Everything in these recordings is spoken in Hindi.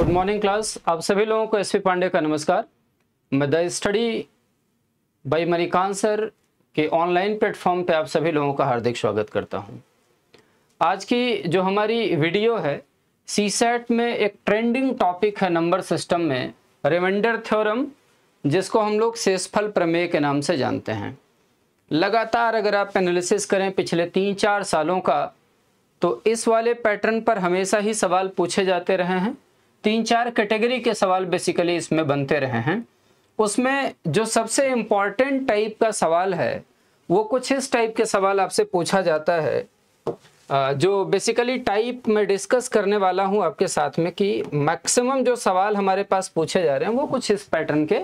गुड मॉर्निंग क्लास आप सभी लोगों को एसपी पांडे का नमस्कार मैं the study by Mani sir के ऑनलाइन प्लेटफॉर्म पे आप सभी लोगों का हार्दिक स्वागत करता हूँ आज की जो हमारी वीडियो है सी सेट में एक ट्रेंडिंग टॉपिक है नंबर सिस्टम में रिमाइंडर थ्योरम जिसको हम लोग सेसफल प्रमेय के नाम से जानते हैं लगातार अगर आप एनालिसिस करें पिछले तीन चार सालों का तो इस वाले पैटर्न पर हमेशा ही सवाल पूछे जाते रहे हैं तीन चार कैटेगरी के सवाल बेसिकली इसमें बनते रहे हैं उसमें जो सबसे इम्पॉर्टेंट टाइप का सवाल है वो कुछ इस टाइप के सवाल आपसे पूछा जाता है जो बेसिकली टाइप में डिस्कस करने वाला हूँ आपके साथ में कि मैक्सिमम जो सवाल हमारे पास पूछे जा रहे हैं वो कुछ इस पैटर्न के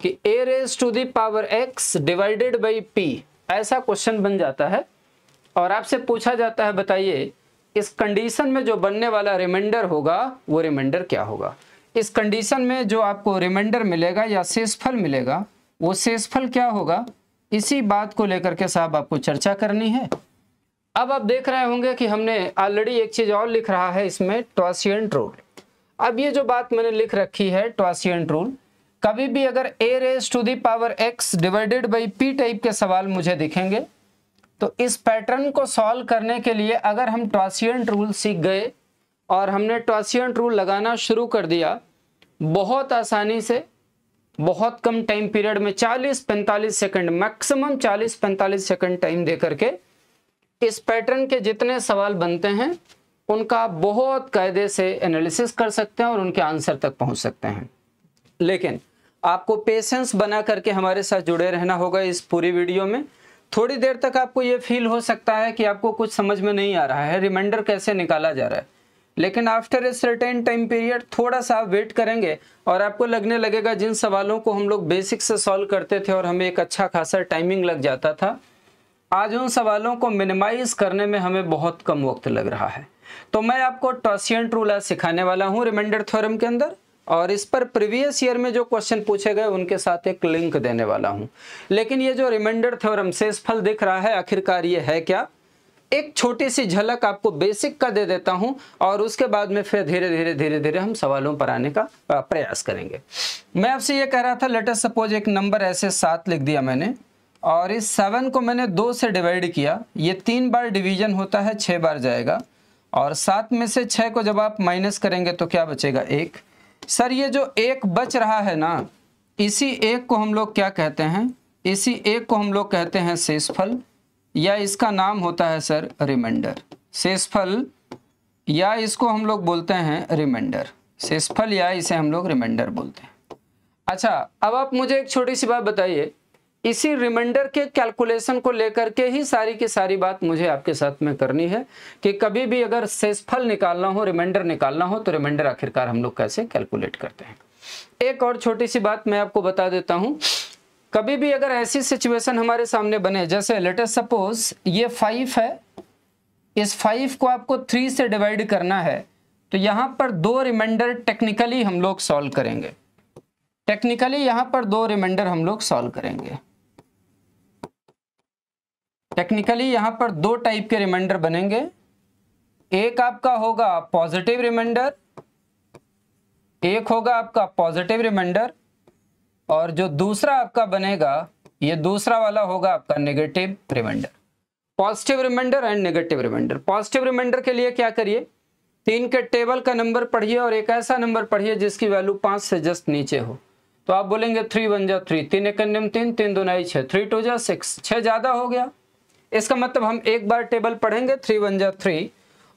कि a raise to the power x divided by p ऐसा क्वेश्चन बन जाता है और आपसे पूछा जाता है बताइए इस कंडीशन में जो बनने वाला रिमाइंडर होगा वो रिमाइंडर क्या होगा इस कंडीशन में जो आपको रिमाइंडर मिलेगा या शेषफल मिलेगा वो शेषफल क्या होगा इसी बात को लेकर के साहब आपको चर्चा करनी है अब आप देख रहे होंगे कि हमने ऑलरेडी एक चीज़ और लिख रहा है इसमें ट्वासियंट रूल अब ये जो बात मैंने लिख रखी है ट्वासियंट रूल कभी भी अगर a raise to the power x divided by p type के सवाल मुझे दिखेंगे तो इस पैटर्न को सॉल्व करने के लिए अगर हम ट्रासियंट रूल सीख गए और हमने ट्रासियंट रूल लगाना शुरू कर दिया बहुत आसानी से बहुत कम टाइम पीरियड में 40-45 सेकंड मैक्सिमम 40-45 सेकंड टाइम दे करके इस पैटर्न के जितने सवाल बनते हैं उनका बहुत कायदे से एनालिसिस कर सकते हैं और उनके आंसर तक पहुंच सकते हैं लेकिन आपको पेशेंस बना करके हमारे साथ जुड़े रहना होगा इस पूरी वीडियो में थोड़ी देर तक आपको ये फील हो सकता है कि आपको कुछ समझ में नहीं आ रहा है रिमाइंडर कैसे निकाला जा रहा है लेकिन after a certain time period थोड़ा सा आप वेट करेंगे और आपको लगने लगेगा जिन सवालों को हम लोग बेसिक से सॉल्व करते थे और हमें एक अच्छा खासा टाइमिंग लग जाता था आज उन सवालों को मिनिमाइज करने में हमें बहुत कम वक्त लग रहा है तो मैं आपको टॉसियन ट्रूला सिखाने वाला हूँ रिमाइंडर थ्योरम के अंदर और इस पर प्रीवियस ईयर में जो क्वेश्चन पूछे गए उनके साथ एक लिंक देने वाला हूं लेकिन ये जो रिमाइंडर थ्योरम फल दिख रहा है आखिरकार ये है क्या एक छोटी सी झलक आपको बेसिक का दे देता हूं और उसके बाद में फिर धीरे धीरे धीरे धीरे हम सवालों पर आने का प्रयास करेंगे मैं आपसे ये कह रहा था लेटर सपोज एक नंबर ऐसे सात लिख दिया मैंने और इस सेवन को मैंने दो से डिवाइड किया ये तीन बार डिवीजन होता है छः बार जाएगा और सात में से छः को जब आप माइनस करेंगे तो क्या बचेगा एक सर ये जो एक बच रहा है ना इसी एक को हम लोग क्या कहते हैं इसी एक को हम लोग कहते हैं शेषफल या इसका नाम होता है सर रिमाइंडर शेषफल या इसको हम लोग बोलते हैं रिमाइंडर शेषफल या इसे हम लोग रिमाइंडर बोलते हैं अच्छा अब आप मुझे एक छोटी सी बात बताइए इसी रिमाइंडर के कैलकुलेशन को लेकर के ही सारी की सारी बात मुझे आपके साथ में करनी है कि कभी भी अगर सेसफल निकालना हो रिमाइंडर निकालना हो तो रिमाइंडर आखिरकार हम लोग कैसे कैलकुलेट करते हैं एक और छोटी सी बात मैं आपको बता देता हूं कभी भी अगर ऐसी सिचुएशन हमारे सामने बने जैसे लेटेस्ट सपोज ये फाइव है इस फाइव को आपको थ्री से डिवाइड करना है तो यहां पर दो रिमाइंडर टेक्निकली हम लोग सॉल्व करेंगे टेक्निकली यहां पर दो रिमाइंडर हम लोग सॉल्व करेंगे टेक्निकली यहाँ पर दो टाइप के रिमाइंडर बनेंगे एक आपका होगा पॉजिटिव रिमाइंडर एक होगा आपका पॉजिटिव रिमाइंडर और जो दूसरा आपका बनेगा ये दूसरा वाला होगा आपका negative reminder positive reminder and negative reminder positive reminder के लिए क्या करिए तीन के टेबल का नंबर पढ़िए और एक ऐसा नंबर पढ़िए जिसकी वैल्यू पांच से जस्ट नीचे हो तो आप बोलेंगे थ्री वन जा थ्री तीन एक तीन तीन दो नाई छह थ्री टू जा सिक्स छह ज़्यादा हो गया इसका मतलब हम एक बार टेबल पढ़ेंगे थ्री वन जा थ्री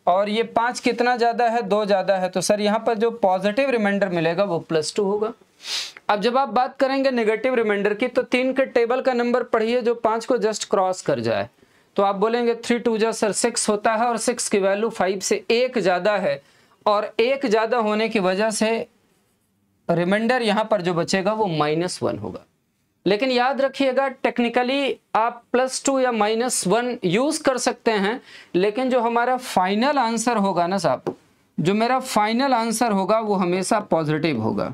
और ये पांच कितना ज़्यादा है दो ज़्यादा है तो सर यहाँ पर जो पॉजिटिव रिमाइंडर मिलेगा वो प्लस टू होगा अब जब आप बात करेंगे नेगेटिव रिमाइंडर की तो तीन के टेबल का नंबर पढ़िए जो पांच को जस्ट क्रॉस कर जाए तो आप बोलेंगे थ्री टू जा सर सिक्स होता है और सिक्स की वैल्यू फाइव से एक ज़्यादा है और एक ज़्यादा होने की वजह से रिमाइंडर यहाँ पर जो बचेगा वो माइनस वन होगा लेकिन याद रखिएगा टेक्निकली आप प्लस टू या माइनस वन यूज़ कर सकते हैं लेकिन जो हमारा फाइनल आंसर होगा ना साहब जो मेरा फाइनल आंसर होगा वो हमेशा पॉजिटिव होगा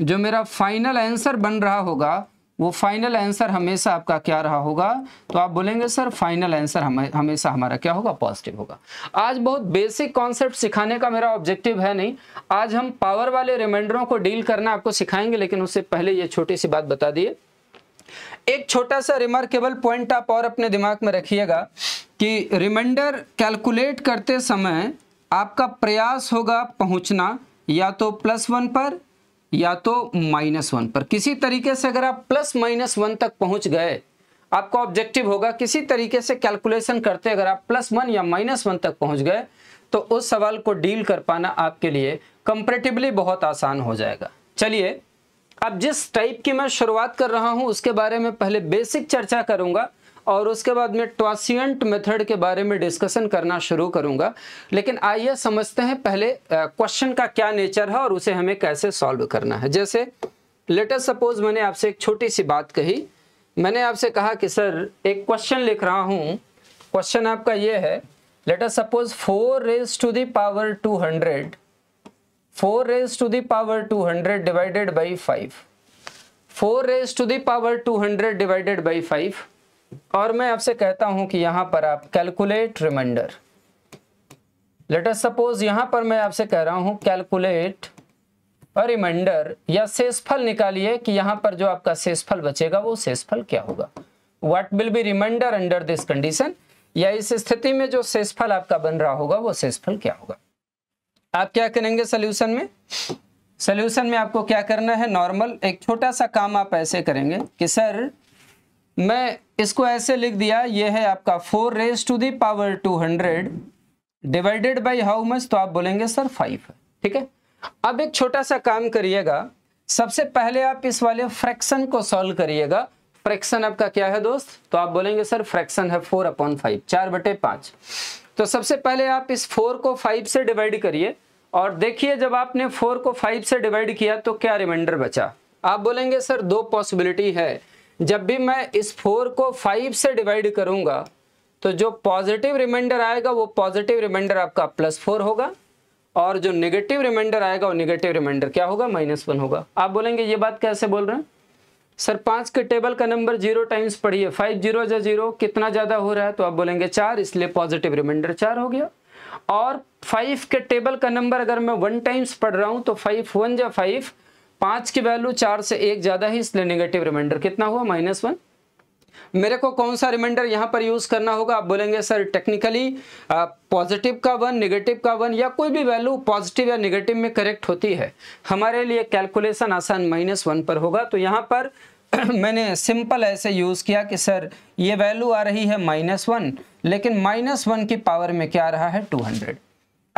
जो मेरा फाइनल आंसर बन रहा होगा वो फाइनल आंसर हमेशा आपका क्या रहा होगा तो आप बोलेंगे सर फाइनल आंसर हमें हमेशा हमारा क्या होगा पॉजिटिव होगा आज बहुत बेसिक कॉन्सेप्ट सिखाने का मेरा ऑब्जेक्टिव है नहीं आज हम पावर वाले रिमाइंडरों को डील करना आपको सिखाएंगे लेकिन उससे पहले ये छोटी सी बात बता दिए एक छोटा सा रिमार्केबल पॉइंट आप और अपने दिमाग में रखिएगा कि रिमाइंडर कैलकुलेट करते समय आपका प्रयास होगा पहुंचना या तो प्लस वन पर या तो माइनस वन पर किसी तरीके से अगर आप प्लस माइनस वन तक पहुंच गए आपका ऑब्जेक्टिव होगा किसी तरीके से कैलकुलेशन करते अगर आप प्लस वन या माइनस वन तक पहुंच गए तो उस सवाल को डील कर पाना आपके लिए कंपेरेटिवली बहुत आसान हो जाएगा चलिए अब जिस टाइप की मैं शुरुआत कर रहा हूं उसके बारे में पहले बेसिक चर्चा करूंगा और उसके बाद में ट्वासियंट मेथड के बारे में डिस्कशन करना शुरू करूंगा लेकिन आइए समझते हैं पहले क्वेश्चन का क्या नेचर है और उसे हमें कैसे सॉल्व करना है जैसे लेटर सपोज मैंने आपसे एक छोटी सी बात कही मैंने आपसे कहा कि सर एक क्वेश्चन लिख रहा हूँ क्वेश्चन आपका ये है letter suppose four raise to the power two hundred four raise to the power two hundred divided by five four raise to the power two hundred divided by five और मैं आपसे कहता हूं कि यहां पर आप कैलकुलेट रिमाइंडर लेटर सपोज यहां पर मैं आपसे कह रहा हूं कैलकुलेट रिमाइंडर या शेषफल निकालिए कि यहां पर जो आपका शेषफल बचेगा वो शेषफल क्या होगा what will be reminder under this condition या इस स्थिति में जो शेषफल आपका बन रहा होगा वो शेषफल क्या होगा आप क्या करेंगे सोल्यूशन में सोल्यूशन में आपको क्या करना है नॉर्मल एक छोटा सा काम आप ऐसे करेंगे कि सर मैं इसको ऐसे लिख दिया ये है आपका four raise to the power two hundred divided by how much तो आप बोलेंगे सर फाइव ठीक है अब एक छोटा सा काम करिएगा सबसे पहले आप इस वाले फ्रैक्शन को सॉल्व करिएगा फ्रैक्शन आपका क्या है दोस्त तो आप बोलेंगे सर फ्रैक्शन है फोर अपॉन फाइव चार बटे पांच तो सबसे पहले आप इस फोर को फाइव से डिवाइड करिए और देखिए जब आपने फोर को फाइव से डिवाइड किया तो क्या रिमाइंडर बचा आप बोलेंगे सर दो पॉसिबिलिटी है जब भी मैं इस फोर को फाइव से डिवाइड करूंगा तो जो पॉजिटिव रिमाइंडर आएगा वो पॉजिटिव रिमाइंडर आपका प्लस फोर होगा और जो नेगेटिव रिमाइंडर आएगा वो नेगेटिव रिमाइंडर क्या होगा माइनस वन होगा आप बोलेंगे ये बात कैसे बोल रहे हैं सर पांच के टेबल का नंबर जीरो टाइम्स पढ़िए फाइव जीरो जा जीरो कितना ज़्यादा हो रहा है तो आप बोलेंगे चार इसलिए पॉजिटिव रिमाइंडर चार हो गया और फाइव के टेबल का नंबर अगर मैं वन टाइम्स पढ़ रहा हूँ तो फाइव वन या फाइव पांच की वैल्यू चार से एक ज़्यादा है इसलिए नेगेटिव रिमाइंडर कितना हुआ माइनस वन मेरे को कौन सा रिमाइंडर यहाँ पर यूज़ करना होगा आप बोलेंगे सर टेक्निकली पॉजिटिव का वन निगेटिव का वन या कोई भी वैल्यू पॉजिटिव या नेगेटिव में करेक्ट होती है हमारे लिए कैलकुलेशन आसान माइनस वन पर होगा तो यहां पर मैंने सिंपल ऐसे यूज़ किया कि सर ये वैल्यू आ रही है माइनस वन लेकिन माइनस वन की पावर में क्या आ रहा है टू हंड्रेड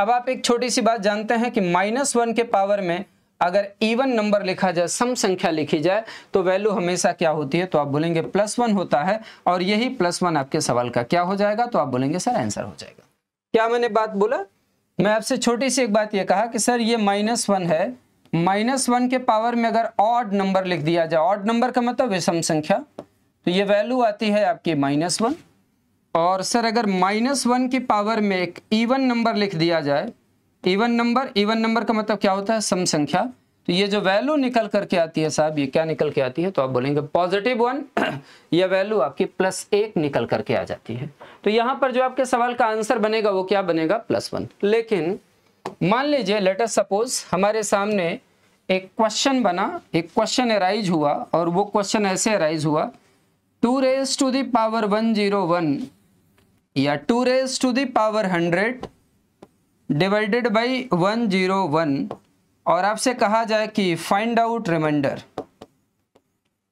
अब आप एक छोटी सी बात जानते हैं कि माइनस वन के पावर में अगर इवन नंबर लिखा जाए सम संख्या लिखी जाए तो वैल्यू हमेशा क्या होती है तो आप बोलेंगे प्लस वन होता है और यही प्लस वन आपके सवाल का क्या हो जाएगा तो आप बोलेंगे सर आंसर हो जाएगा क्या मैंने बात बोला मैं आपसे छोटी सी एक बात यह कहा कि सर ये माइनस वन है माइनस वन के पावर में अगर ऑड नंबर लिख दिया जाए ऑड नंबर का मतलब विषम संख्या तो ये वैल्यू आती है आपकी माइनस वन और सर अगर माइनस वन की पावर में एक ईवन नंबर लिख दिया जाए इवन नंबर इवन नंबर का मतलब क्या होता है सम संख्या तो ये जो वैल्यू निकल करके आती है साहब ये क्या निकल के आती है तो आप बोलेंगे पॉजिटिव वन ये वैल्यू आपकी प्लस एक निकल करके आ जाती है तो यहां पर जो आपके सवाल का आंसर बनेगा वो क्या बनेगा प्लस वन लेकिन मान लीजिए लेटर सपोज हमारे सामने एक क्वेश्चन बना एक क्वेश्चन अराइज हुआ और वो क्वेश्चन ऐसे अराइज हुआ two raise to the power one zero one या two raise to the power hundred divided by one zero one और आपसे कहा जाए कि फाइंड आउट रिमाइंडर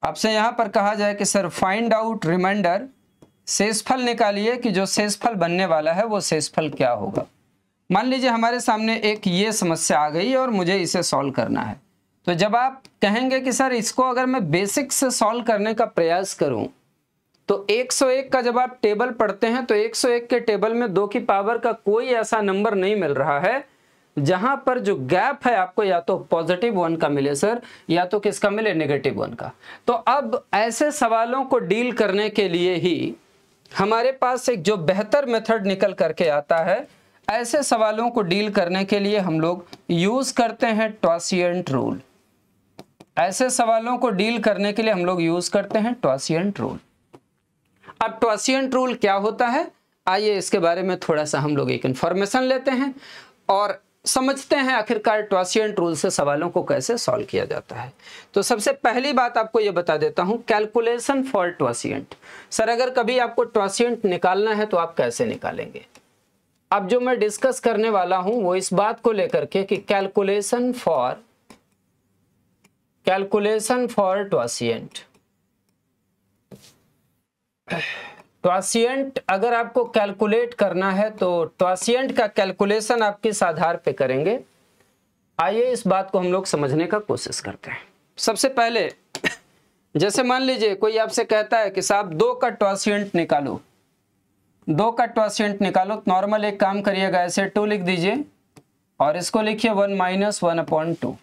आपसे यहां पर कहा जाए कि सर फाइंड आउट रिमाइंडर शेषफल निकालिए कि जो सेसफल बनने वाला है वो शेषफल क्या होगा मान लीजिए हमारे सामने एक ये समस्या आ गई और मुझे इसे सॉल्व करना है तो जब आप कहेंगे कि सर इसको अगर मैं बेसिक से सॉल्व करने का प्रयास करूं तो 101 का जब आप टेबल पढ़ते हैं तो 101 के टेबल में दो की पावर का कोई ऐसा नंबर नहीं मिल रहा है जहां पर जो गैप है आपको या तो पॉजिटिव वन का मिले सर या तो किसका मिले नेगेटिव वन का तो अब ऐसे सवालों को डील करने के लिए ही हमारे पास एक जो बेहतर मेथड निकल करके आता है ऐसे सवालों को डील करने के लिए हम लोग यूज करते हैं टॉसियंट रूल ऐसे सवालों को डील करने के लिए हम लोग यूज करते हैं टॉसियंट रूल अब टॉसियंट रूल क्या होता है आइए इसके बारे में थोड़ा सा हम लोग एक इन्फॉर्मेशन लेते हैं और समझते हैं आखिरकार टॉसियंट रूल से सवालों को कैसे सॉल्व किया जाता है तो सबसे पहली बात आपको ये बता देता हूँ कैलकुलेशन फॉर टॉसियंट सर अगर कभी आपको टॉसियंट निकालना है तो आप कैसे निकालेंगे अब जो मैं डिस्कस करने वाला हूं वो इस बात को लेकर के कि calculation for calculation for totient totient अगर आपको कैलकुलेट करना है तो ट्वासियंट का कैलकुलेशन आप किस आधार पे करेंगे आइए इस बात को हम लोग समझने का कोशिश करते हैं सबसे पहले जैसे मान लीजिए कोई आपसे कहता है कि साहब दो का ट्वासियंट निकालो दो का ट्वासियंट निकालो नॉर्मल एक काम करिएगा ऐसे टू लिख दीजिए और इसको लिखिए one minus one upon two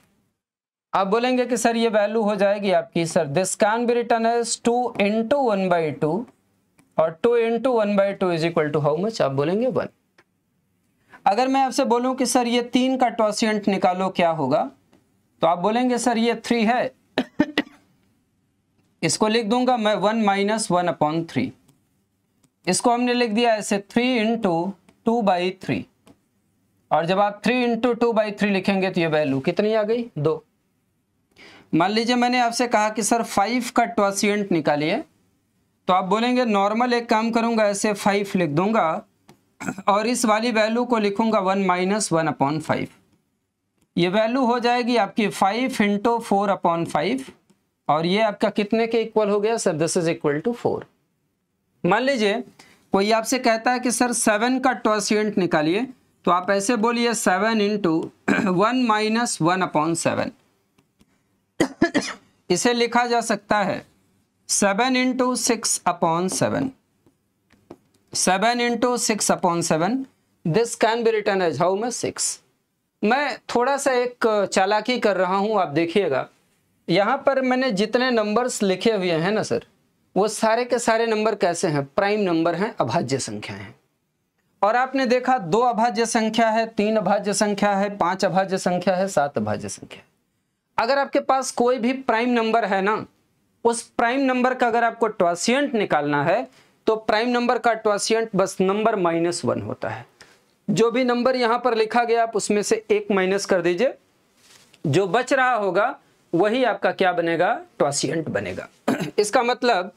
आप बोलेंगे कि सर ये वैल्यू हो जाएगी आपकी sir this can be written as two into one by two और two into one by two is equal to how much आप बोलेंगे वन अगर मैं आपसे बोलूं कि सर ये तीन का टॉसियंट निकालो क्या होगा तो आप बोलेंगे सर ये थ्री है इसको लिख दूंगा मैं one minus one upon three इसको हमने लिख दिया ऐसे three into two by three और जब आप three into two by three लिखेंगे तो ये वैल्यू कितनी आ गई दो मान लीजिए मैंने आपसे कहा कि सर फाइव का टॉसियंट निकालिए तो आप बोलेंगे नॉर्मल एक काम करूंगा ऐसे फाइव लिख दूंगा और इस वाली वैल्यू को लिखूंगा one minus one upon five ये वैल्यू हो जाएगी आपकी five into four upon five और ये आपका कितने के इक्वल हो गया sir this is equal to four मान लीजिए कोई आपसे कहता है कि सर सेवन का टॉसियंट निकालिए तो आप ऐसे बोलिए seven into one minus one upon seven इसे लिखा जा सकता है seven into six upon seven seven into six upon seven this can be written as how में सिक्स मैं थोड़ा सा एक चालाकी कर रहा हूं आप देखिएगा यहां पर मैंने जितने नंबर्स लिखे हुए हैं ना सर वो सारे के सारे नंबर कैसे हैं प्राइम नंबर हैं अभाज्य संख्या हैं और आपने देखा दो अभाज्य संख्या है तीन अभाज्य संख्या है पांच अभाज्य संख्या है सात अभाज्य संख्या है अगर आपके पास कोई भी प्राइम नंबर है ना उस प्राइम नंबर का अगर आपको ट्वासियंट निकालना है तो प्राइम नंबर का ट्वासियंट बस नंबर माइनस वन होता है जो भी नंबर यहां पर लिखा गया आप उसमें से एक माइनस कर दीजिए जो बच रहा होगा वही आपका क्या बनेगा ट्वासियंट बनेगा इसका मतलब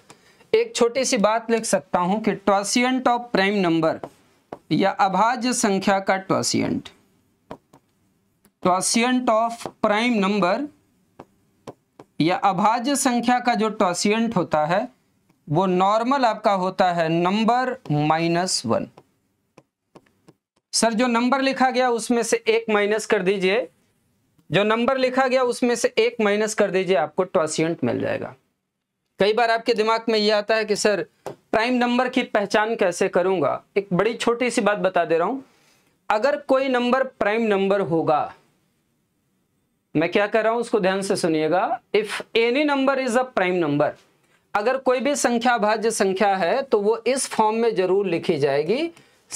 एक छोटी सी बात लिख सकता हूं कि ट्वासियंट ऑफ प्राइम नंबर या अभाज्य संख्या का totient totient of prime number या अभाज्य संख्या का जो टॉसियंट होता है वो नॉर्मल आपका होता है नंबर माइनस वन सर जो नंबर लिखा गया उसमें से एक माइनस कर दीजिए जो नंबर लिखा गया उसमें से एक माइनस कर दीजिए आपको टॉसियंट मिल जाएगा कई बार आपके दिमाग में यह आता है कि सर प्राइम नंबर की पहचान कैसे करूंगा एक बड़ी छोटी सी बात बता दे रहा हूं अगर कोई नंबर प्राइम नंबर होगा मैं क्या कर रहा हूं उसको ध्यान से सुनिएगा if any number is a prime number अगर कोई भी संख्या भाज्य संख्या है तो वो इस फॉर्म में जरूर लिखी जाएगी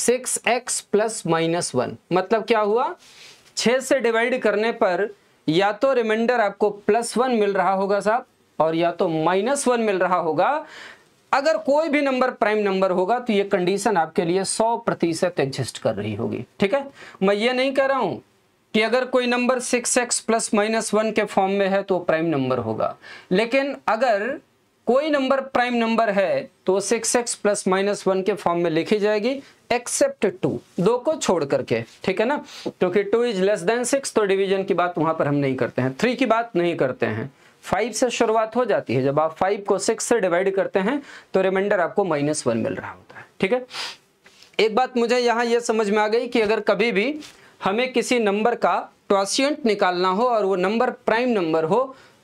six x plus minus one मतलब क्या हुआ छ से डिवाइड करने पर या तो रिमाइंडर आपको प्लस वन मिल रहा होगा साहब और या तो माइनस वन मिल रहा होगा अगर कोई भी नंबर प्राइम नंबर होगा तो ये कंडीशन आपके लिए 100 प्रतिशत एग्जिस्ट कर रही होगी ठीक है मैं ये नहीं कह रहा हूं कि अगर कोई number six x plus minus one के फॉर्म में है तो प्राइम नंबर होगा लेकिन अगर कोई नंबर प्राइम नंबर है तो six x plus minus one के फॉर्म में लिखी जाएगी एक्सेप्ट टू दो को छोड़ करके ठीक है ना क्योंकि two is less than six तो डिवीजन की बात वहां पर हम नहीं करते हैं थ्री की बात नहीं करते हैं फाइव से शुरुआत हो जाती है जब आप फाइव को सिक्स से डिवाइड करते हैं तो रिमाइंडर आपको माइनस वन मिल रहा होता है ठीक है एक बात मुझे यहां यह समझ में आ गई कि अगर कभी भी हमें किसी नंबर का ट्वासियंट निकालना हो और वो नंबर प्राइम नंबर हो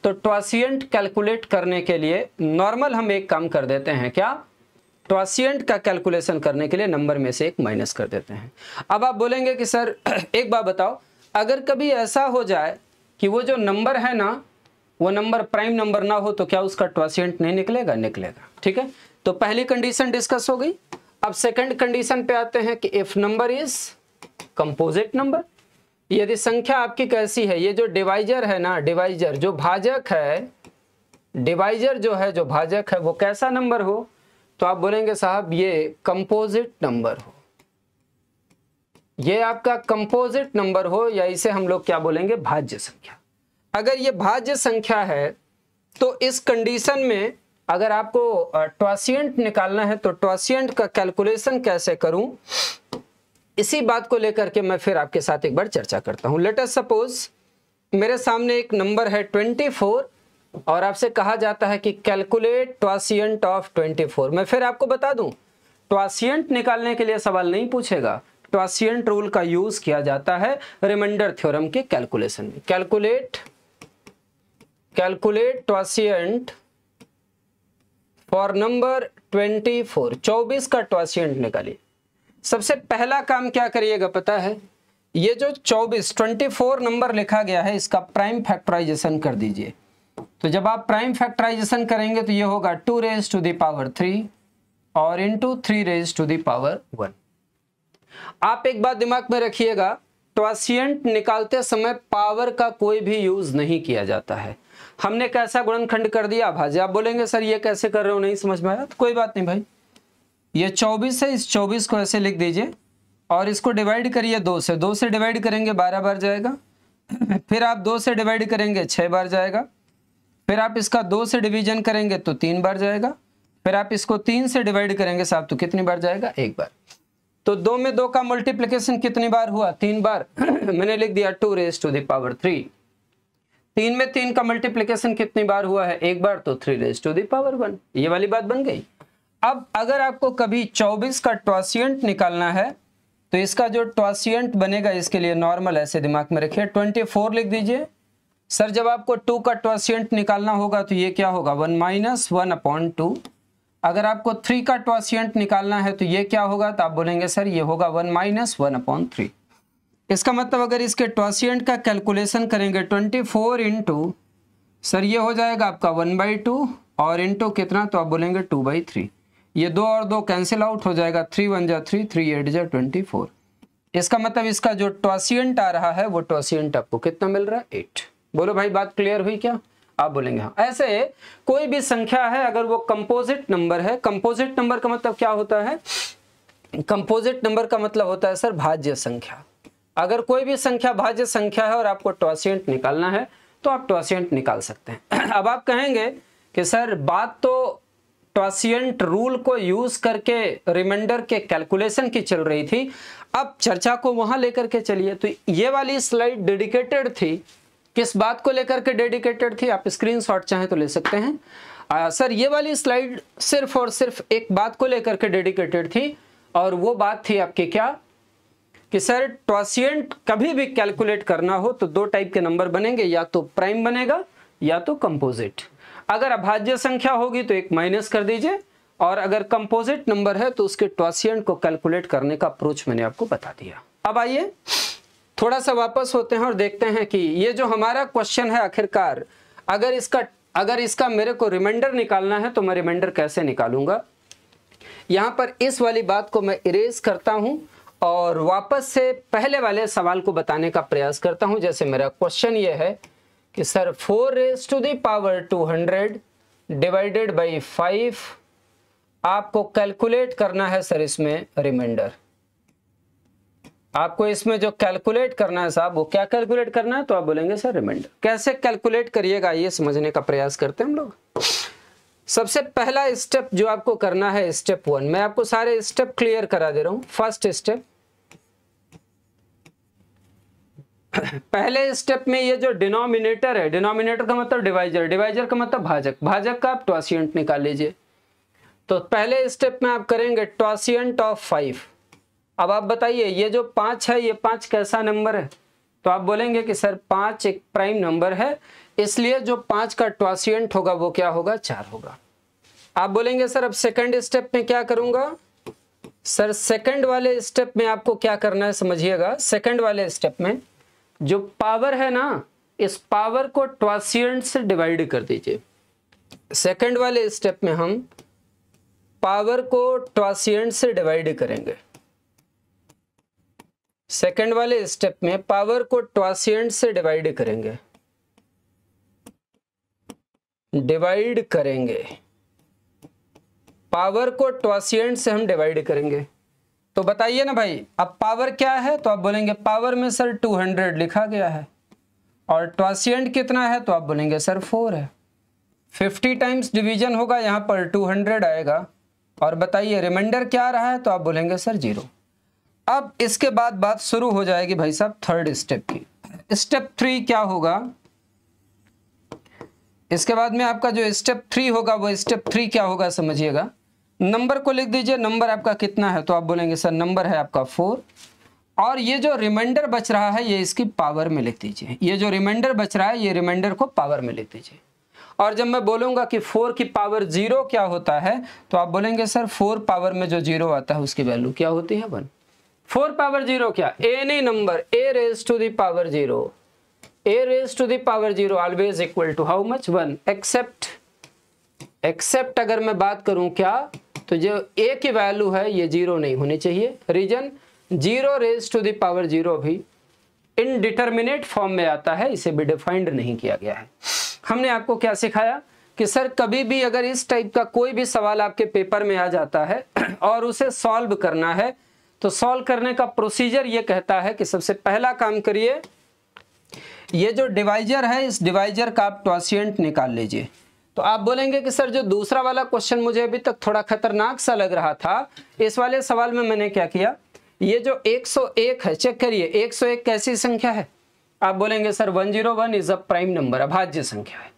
तो ट्वासियंट कैलकुलेट करने के लिए नॉर्मल हम एक काम कर देते हैं क्या ट्वासियंट का कैलकुलेशन करने के लिए नंबर में से एक माइनस कर देते हैं अब आप बोलेंगे कि सर एक बार बताओ अगर कभी ऐसा हो जाए कि वो जो नंबर है ना वो नंबर प्राइम नंबर ना हो तो क्या उसका ट्वासियंट नहीं निकलेगा निकलेगा ठीक है तो पहली कंडीशन डिस्कस हो गई अब सेकंड कंडीशन पे आते हैं कि if number is composite number यदि संख्या आपकी कैसी है ये जो डिवाइजर है ना डिवाइजर जो भाजक है डिवाइजर जो है जो भाजक है वो कैसा नंबर हो तो आप बोलेंगे साहब ये कंपोजिट नंबर हो ये आपका कंपोजिट नंबर हो या इसे हम लोग क्या बोलेंगे भाज्य संख्या अगर ये भाज्य संख्या है तो इस कंडीशन में अगर आपको ट्वासियंट निकालना है तो ट्वासियंट का कैलकुलेशन कैसे करूं इसी बात को लेकर के मैं फिर आपके साथ एक बार चर्चा करता हूं लेट अस सपोज मेरे सामने एक नंबर है 24 और आपसे कहा जाता है कि कैलकुलेट ट्वासियंट ऑफ 24 मैं फिर आपको बता दूं ट्वासियंट निकालने के लिए सवाल नहीं पूछेगा ट्वासियंट रूल का यूज किया जाता है रिमाइंडर थ्योरम के कैलकुलेशन में calculate calculate totient for number 24 24 का ट्वासियंट निकालिए सबसे पहला काम क्या करिएगा पता है ये जो 24 24 नंबर लिखा गया है इसका प्राइम फैक्टराइजेशन कर दीजिए तो जब आप प्राइम फैक्टराइजेशन करेंगे तो ये होगा two raise to the power three और into three raise to the power one आप एक बात दिमाग में रखिएगा ट्वासियंट निकालते समय पावर का कोई भी यूज नहीं किया जाता है हमने कैसा गुणनखंड कर दिया भाजी आप बोलेंगे सर ये कैसे कर रहे हो नहीं समझ में आया तो कोई बात नहीं भाई ये चौबीस है इस चौबीस को ऐसे लिख दीजिए और इसको डिवाइड करिए दो से दो से डिवाइड करेंगे बारह बार जाएगा फिर आप दो से डिवाइड करेंगे छः बार जाएगा फिर आप इसका दो से डिवीजन करेंगे तो तीन बार जाएगा फिर आप इसको तीन से डिवाइड करेंगे साहब तो कितनी बार जाएगा एक बार तो दो में दो का मल्टीप्लीकेशन कितनी बार हुआ तीन बार मैंने लिख दिया two raise to the power three तीन में तीन का मल्टीप्लीकेशन कितनी बार हुआ है एक बार तो three raise to the power one ये वाली बात बन गई अब अगर आपको कभी 24 का ट्वासियंट निकालना है तो इसका जो ट्वासियंट बनेगा इसके लिए नॉर्मल ऐसे दिमाग में रखिए 24 लिख दीजिए सर जब आपको टू का ट्वासियंट निकालना होगा तो ये क्या होगा one minus one upon two अगर आपको थ्री का ट्वासियंट निकालना है तो ये क्या होगा तो आप बोलेंगे सर ये होगा one minus one upon three इसका मतलब अगर इसके ट्वासियंट का कैलकुलेशन करेंगे ट्वेंटी फोर इंटू सर ये हो जाएगा आपका वन बाई टू और इंटू कितना तो आप बोलेंगे टू बाई थ्री ये दो और दो कैंसिल आउट हो जाएगा थ्री वन जा थ्री थ्री एट जा ट्वेंटी फोर इसका मतलब इसका जो टॉसियंट आ रहा है वो टॉसियंट आपको कितना मिल रहा है एट बोलो भाई बात क्लियर हुई क्या आप बोलेंगे हाँ ऐसे कोई भी संख्या है अगर वो कंपोजिट नंबर है कंपोजिट नंबर का मतलब क्या होता है कंपोजिट नंबर का मतलब होता है सर भाज्य संख्या अगर कोई भी संख्या भाज्य संख्या है और आपको टॉसियंट निकालना है तो आप टॉसियंट निकाल सकते हैं अब आप कहेंगे कि सर बात तो ट्वासियंट रूल को यूज करके रिमाइंडर के कैलकुलेशन की चल रही थी अब चर्चा को वहां लेकर के चलिए तो ये वाली स्लाइड डेडिकेटेड थी किस बात को लेकर के डेडिकेटेड थी आप स्क्रीनशॉट चाहें तो ले सकते हैं आ, सर ये वाली स्लाइड सिर्फ और सिर्फ एक बात को लेकर के डेडिकेटेड थी और वो बात थी आपकी क्या कि सर ट्वासियंट कभी भी कैलकुलेट करना हो तो दो टाइप के नंबर बनेंगे या तो प्राइम बनेगा या तो कंपोजिट अगर अभाज्य संख्या होगी तो एक माइनस कर दीजिए और अगर कंपोजिट नंबर है तो उसके टॉसियंट को कैलकुलेट करने का अप्रोच मैंने आपको बता दिया अब आइए थोड़ा सा वापस होते हैं और देखते हैं कि ये जो हमारा क्वेश्चन है आखिरकार अगर इसका अगर इसका मेरे को रिमाइंडर निकालना है तो मैं रिमाइंडर कैसे निकालूंगा यहां पर इस वाली बात को मैं इरेज करता हूं और वापस से पहले वाले सवाल को बताने का प्रयास करता हूं जैसे मेरा क्वेश्चन ये है कि sir four raise to the power two hundred divided by five आपको कैलकुलेट करना है सर इसमें रिमाइंडर आपको इसमें जो कैलकुलेट करना है साहब वो क्या कैलकुलेट करना है तो आप बोलेंगे सर रिमाइंडर कैसे कैलकुलेट करिएगा ये समझने का प्रयास करते हैं हम लोग सबसे पहला स्टेप जो आपको करना है स्टेप वन मैं आपको सारे स्टेप क्लियर करा दे रहा हूं फर्स्ट स्टेप पहले स्टेप में ये जो डिनोमिनेटर है डिनोमिनेटर का मतलब डिवाइजर डिवाइजर का मतलब भाजक भाजक का आप ट्वासियंट निकाल लीजिए तो पहले स्टेप में आप करेंगे ट्वासियंट ऑफ फाइव अब आप बताइए ये जो पांच है ये पांच कैसा नंबर है तो आप बोलेंगे कि सर पांच एक प्राइम नंबर है इसलिए जो पांच का ट्वासियंट होगा वो क्या होगा चार होगा आप बोलेंगे सर अब सेकेंड स्टेप में क्या करूंगा सर सेकेंड वाले स्टेप में आपको क्या करना है समझिएगा सेकेंड वाले स्टेप में जो पावर है ना इस पावर को ट्वासियंट से डिवाइड कर दीजिए सेकंड वाले स्टेप में हम पावर को ट्वासियंट से डिवाइड करेंगे सेकंड वाले स्टेप में पावर को ट्वासियंट से डिवाइड करेंगे डिवाइड करेंगे पावर को ट्वासियंट से हम डिवाइड करेंगे तो बताइए ना भाई अब पावर क्या है तो आप बोलेंगे पावर में सर 200 लिखा गया है और ट्वासियंट कितना है तो आप बोलेंगे सर फोर है 50 टाइम्स डिवीजन होगा यहाँ पर 200 आएगा और बताइए रिमाइंडर क्या रहा है तो आप बोलेंगे सर जीरो अब इसके बाद बात शुरू हो जाएगी भाई साहब थर्ड स्टेप की स्टेप थ्री क्या होगा इसके बाद में आपका जो स्टेप थ्री होगा वो स्टेप थ्री क्या होगा समझिएगा नंबर को लिख दीजिए नंबर आपका कितना है तो आप बोलेंगे सर नंबर है आपका फोर और ये जो रिमाइंडर बच रहा है ये इसकी पावर में लिख दीजिए ये जो रिमाइंडर बच रहा है ये रिमाइंडर को पावर में लिख दीजिए और जब मैं बोलूंगा कि फोर की पावर जीरो क्या होता है तो आप बोलेंगे सर फोर पावर में जो जीरो आता है उसकी वैल्यू क्या होती है वन फोर पावर जीरो क्या any number a raise to the power zero a raise to the power zero always equal to how much one except except अगर मैं बात करूं क्या तो जो ए की वैल्यू है ये जीरो नहीं होनी चाहिए reason zero raise to the power zero भी इनडिटर्मिनेट फॉर्म में आता है इसे भी डिफाइंड नहीं किया गया है हमने आपको क्या सिखाया कि सर कभी भी अगर इस टाइप का कोई भी सवाल आपके पेपर में आ जाता है और उसे सॉल्व करना है तो सॉल्व करने का प्रोसीजर ये कहता है कि सबसे पहला काम करिए ये जो डिवाइजर है इस डिवाइजर का आप ट्वासियंट निकाल लीजिए तो आप बोलेंगे कि सर जो दूसरा वाला क्वेश्चन मुझे अभी तक थोड़ा खतरनाक सा लग रहा था इस वाले सवाल में मैंने क्या किया ये जो 101 है चेक करिए 101 कैसी संख्या है आप बोलेंगे sir 101 zero one is a prime number अभाज्य संख्या है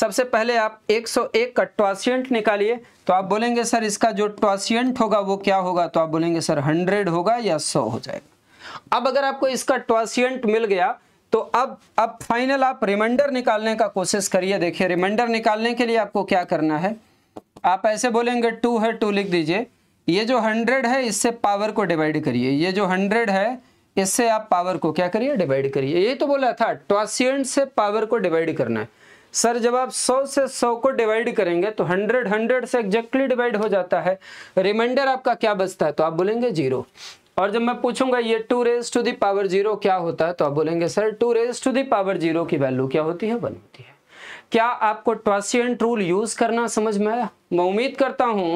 सबसे पहले आप 101 का ट्वासियंट निकालिए तो आप बोलेंगे सर इसका जो ट्वासियंट होगा वो क्या होगा तो आप बोलेंगे सर हंड्रेड होगा या सौ हो जाएगा अब अगर आपको इसका ट्वासियंट मिल गया तो अब अब फाइनल आप रिमाइंडर निकालने का कोशिश करिए देखिए रिमाइंडर निकालने के लिए आपको क्या करना है आप ऐसे बोलेंगे टू है टू लिख दीजिए ये जो हंड्रेड है इससे पावर को डिवाइड करिए ये जो हंड्रेड है इससे आप पावर को क्या करिए डिवाइड करिए ये तो बोला था ट्वासियंट से पावर को डिवाइड करना है सर जब आप 100 से 100 को डिवाइड करेंगे तो 100 100 से एग्जैक्टली डिवाइड हो जाता है रिमाइंडर आपका क्या बचता है तो आप बोलेंगे जीरो और जब मैं पूछूंगा ये two raise to the power zero क्या होता है तो आप बोलेंगे sir two raise to the power zero की वैल्यू क्या होती है वन होती है क्या आपको ट्वासियंट रूल यूज करना समझ में आया मैं उम्मीद करता हूं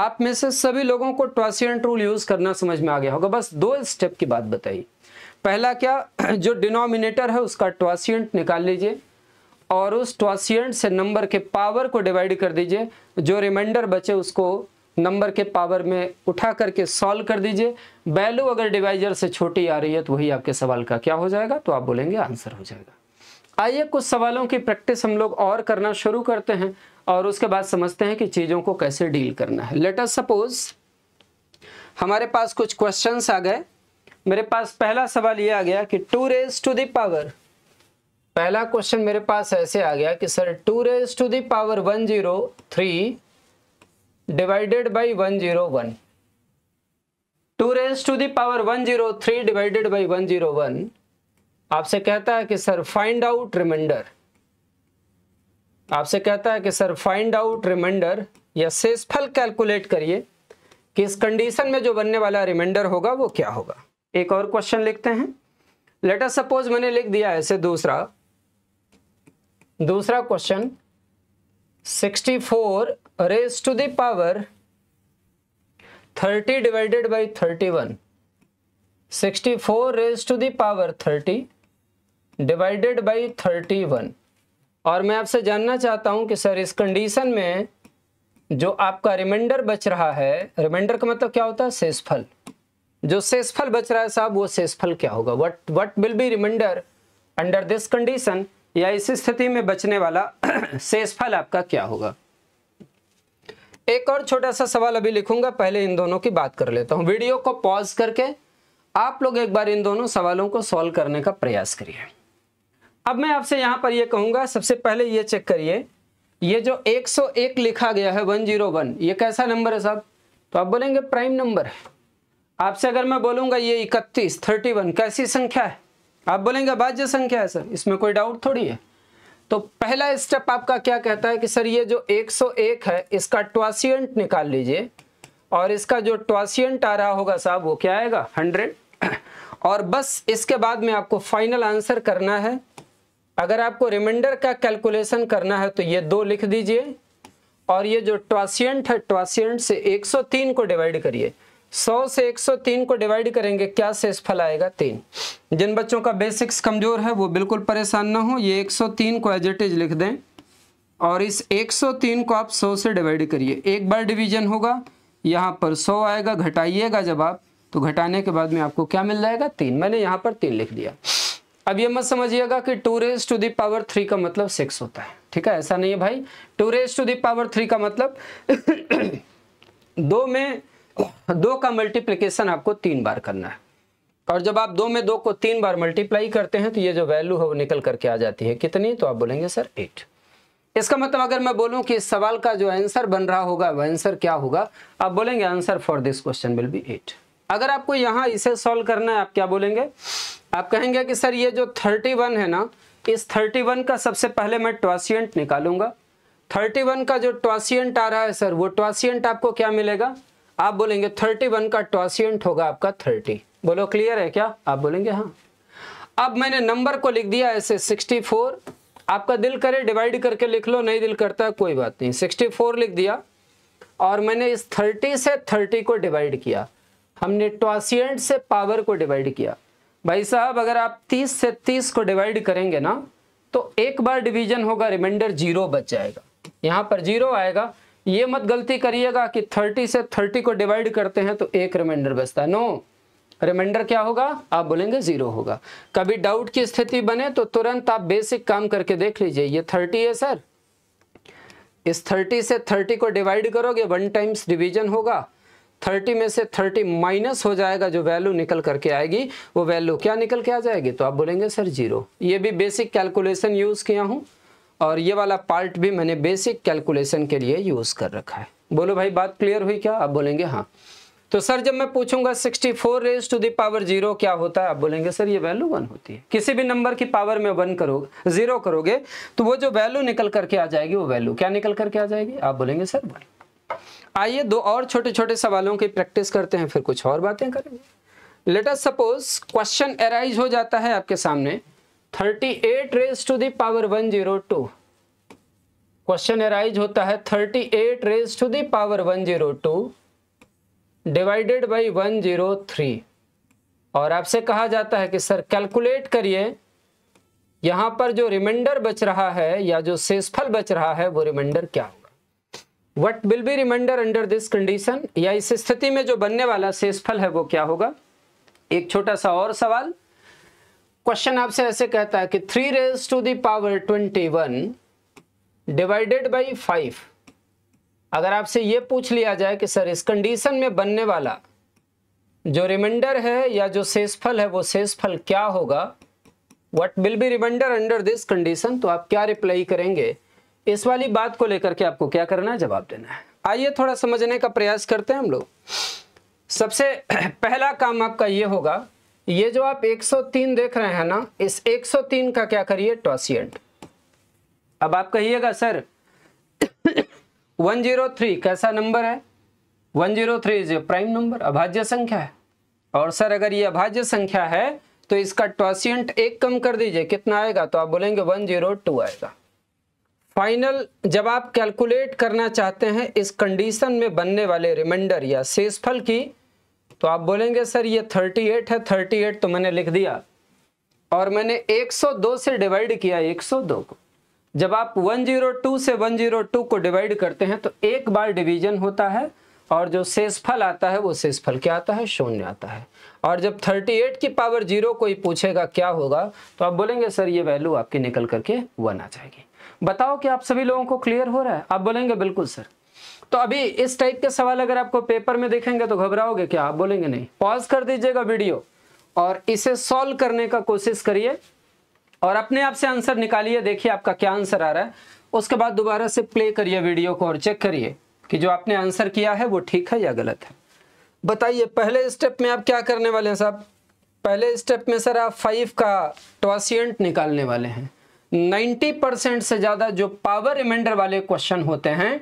आप में से सभी लोगों को ट्वासियंट रूल यूज करना समझ में आ गया होगा बस दो स्टेप की बात बताइए पहला क्या जो डिनोमिनेटर है उसका ट्वासियंट निकाल लीजिए और उस ट्वासियंट से नंबर के पावर को डिवाइड कर दीजिए जो रिमाइंडर बचे उसको नंबर के पावर में उठा करके सॉल्व कर दीजिए वैल्यू अगर डिवाइजर से छोटी आ रही है तो वही आपके सवाल का क्या हो जाएगा तो आप बोलेंगे आंसर हो जाएगा आइए कुछ सवालों की प्रैक्टिस हम लोग और करना शुरू करते हैं और उसके बाद समझते हैं कि चीज़ों को कैसे डील करना है लेटर सपोज हमारे पास कुछ क्वेश्चन आ गए मेरे पास पहला सवाल ये आ गया कि टू रेज टू दावर पहला क्वेश्चन मेरे पास ऐसे आ गया कि sir two raise to the power one zero three divided by one zero one two raise to the power one zero three divided by one zero one आपसे कहता है कि सर फाइंड आउट रिमाइंडर आपसे कहता है कि सर फाइंड आउट रिमाइंडर या सेसफल कैलकुलेट करिए कि इस कंडीशन में जो बनने वाला रिमाइंडर होगा वो क्या होगा एक और क्वेश्चन लिखते हैं लेटर सपोज मैंने लिख दिया ऐसे दूसरा दूसरा question 64 raise to the power thirty divided by thirty one sixty four raise to the power thirty divided by thirty one और मैं आपसे जानना चाहता हूं कि सर इस कंडीशन में जो आपका रिमाइंडर बच रहा है रिमाइंडर का मतलब क्या होता है शेषफल जो शेषफल बच रहा है साहब वो शेषफल क्या होगा what what will be reminder under this condition या इस स्थिति में बचने वाला शेषफल आपका क्या होगा एक और छोटा सा सवाल अभी लिखूंगा पहले इन दोनों की बात कर लेता हूं वीडियो को पॉज करके आप लोग एक बार इन दोनों सवालों को सॉल्व करने का प्रयास करिए अब मैं आपसे यहां पर यह कहूंगा सबसे पहले ये चेक करिए ये जो 101 लिखा गया है 101 ये कैसा नंबर है साहब तो आप बोलेंगे प्राइम नंबर है आपसे अगर मैं बोलूंगा ये 31 31 कैसी संख्या है आप बोलेंगे भाज्य संख्या है सर इसमें कोई डाउट थोड़ी है तो पहला स्टेप आपका क्या कहता है कि सर ये जो 101 है इसका ट्वासियंट निकाल लीजिए और इसका जो ट्वासियंट आ रहा होगा साहब वो क्या आएगा 100 और बस इसके बाद में आपको फाइनल आंसर करना है अगर आपको रिमाइंडर का कैलकुलेशन करना है तो ये दो लिख दीजिए और ये जो ट्वासियंट है ट्वासियंट से 103 को डिवाइड करिए 100 से 103 को डिवाइड करेंगे क्या शेषफल आएगा तीन जिन बच्चों का बेसिक्स कमजोर है वो बिल्कुल परेशान ना हो ये 103 को एज इज लिख दें और इस 103 को आप 100 से डिवाइड करिए एक बार डिवीजन होगा यहाँ पर 100 आएगा घटाइएगा जब आप तो घटाने के बाद में आपको क्या मिल जाएगा तीन मैंने यहाँ पर तीन लिख दिया अब ये मत समझिएगा कि two raise to the power three का मतलब सिक्स होता है ठीक है ऐसा नहीं है भाई two raise to the power three का मतलब दो में दो का मल्टीप्लीकेशन आपको तीन बार करना है और जब आप दो में दो को तीन बार मल्टीप्लाई करते हैं तो ये जो वैल्यू है वो निकल करके आ जाती है कितनी तो आप बोलेंगे सर एट इसका मतलब अगर मैं बोलूं कि इस सवाल का जो आंसर बन रहा होगा वह आंसर क्या होगा आप बोलेंगे answer for this question will be eight अगर आपको यहाँ इसे सॉल्व करना है आप क्या बोलेंगे आप कहेंगे कि सर ये जो थर्टी वन है ना इस थर्टी वन का सबसे पहले मैं ट्वासियंट निकालूंगा थर्टी वन का जो ट्वासियंट आ रहा है सर वो ट्वासियंट आपको क्या मिलेगा आप बोलेंगे थर्टी वन का टॉसियंट होगा आपका थर्टी बोलो क्लियर है क्या आप बोलेंगे हाँ अब मैंने नंबर को लिख दिया ऐसे सिक्सटी फोर आपका दिल करे डिवाइड करके लिख लो नहीं दिल करता कोई बात नहीं सिक्सटी फोर लिख दिया और मैंने इस थर्टी से थर्टी को डिवाइड किया हमने टॉसियंट से पावर को डिवाइड किया भाई साहब अगर आप तीस से तीस को डिवाइड करेंगे ना तो एक बार डिवीजन होगा रिमाइंडर जीरो बच जाएगा यहां पर जीरो आएगा ये मत गलती करिएगा कि 30 से 30 को डिवाइड करते हैं तो एक रिमाइंडर बचता है नो रिमाइंडर क्या होगा आप बोलेंगे जीरो होगा कभी डाउट की स्थिति बने तो तुरंत आप बेसिक काम करके देख लीजिए ये थर्टी है सर इस थर्टी से थर्टी को डिवाइड करोगे वन टाइम्स डिवीजन होगा थर्टी में से थर्टी माइनस हो जाएगा जो वैल्यू निकल करके आएगी वो वैल्यू क्या निकल के आ जाएगी तो आप बोलेंगे सर जीरो ये भी बेसिक कैलकुलेशन यूज़ किया हूं और ये वाला पार्ट भी मैंने बेसिक कैलकुलेशन के लिए यूज़ कर रखा है बोलो भाई बात क्लियर हुई क्या आप बोलेंगे हाँ तो सर जब मैं पूछूंगा 64 four raise to the power zero क्या होता है आप बोलेंगे सर ये वैल्यू वन होती है किसी भी नंबर की पावर में वन करोगे जीरो करोगे तो वो जो वैल्यू निकल करके आ जाएगी वो वैल्यू क्या निकल करके आ जाएगी आप बोलेंगे सर वन आइए दो और छोटे छोटे सवालों की प्रैक्टिस करते हैं फिर कुछ और बातें करेंगे लेट सपोज क्वेश्चन अराइज हो जाता है आपके सामने thirty eight raise to the power one zero two question arise होता है thirty eight raise to the power one zero two divided by one zero three और आपसे कहा जाता है कि सर कैलकुलेट करिए यहां पर जो रिमाइंडर बच रहा है या जो शेषफल बच रहा है वो रिमाइंडर क्या होगा what will be reminder under this condition या इस स्थिति में जो बनने वाला शेषफल है वो क्या होगा एक छोटा सा और सवाल क्वेश्चन आपसे ऐसे कहता है कि three raise to the power twenty one divided by five अगर आपसे ये पूछ लिया जाए कि सर इस कंडीशन में बनने वाला जो रिमाइंडर है या जो शेषफल है वो शेषफल क्या होगा what will be reminder under this condition तो आप क्या रिप्लाई करेंगे इस वाली बात को लेकर के आपको क्या करना है जवाब देना है आइए थोड़ा समझने का प्रयास करते हैं हम लोग सबसे पहला काम आपका ये होगा ये जो आप 103 देख रहे हैं ना इस 103 का क्या करिए टॉसियंट अब आप कहिएगा सर 103 कैसा नंबर है 103 इज ए प्राइम नंबर अभाज्य संख्या है और सर अगर ये अभाज्य संख्या है तो इसका टॉसियंट एक कम कर दीजिए कितना आएगा तो आप बोलेंगे 102 आएगा फाइनल जब आप कैलकुलेट करना चाहते हैं इस कंडीशन में बनने वाले रिमाइंडर या शेषफल की तो आप बोलेंगे सर ये 38 है 38 तो मैंने लिख दिया और मैंने 102 से डिवाइड किया 102 को जब आप 102 से 102 को डिवाइड करते हैं तो एक बार डिवीजन होता है और जो शेषफल आता है वो शेषफल क्या आता है शून्य आता है और जब 38 की पावर जीरो कोई पूछेगा क्या होगा तो आप बोलेंगे सर ये वैल्यू आपकी निकल करके वन आ जाएगी बताओ कि आप सभी लोगों को क्लियर हो रहा है आप बोलेंगे बिल्कुल सर तो अभी इस टाइप के सवाल अगर आपको पेपर में देखेंगे तो घबराओगे क्या आप बोलेंगे नहीं पॉज कर दीजिएगा वीडियो और इसे सॉल्व करने का कोशिश करिए और अपने आप से आंसर निकालिए देखिए आपका क्या आंसर आ रहा है उसके बाद दोबारा से प्ले करिए वीडियो को और चेक करिए कि जो आपने आंसर किया है वो ठीक है या गलत है बताइए पहले स्टेप में आप क्या करने वाले हैं साहब पहले स्टेप में सर आप फाइव का टॉसियंट निकालने वाले हैं 90 परसेंट से ज़्यादा जो पावर रिमाइंडर वाले क्वेश्चन होते हैं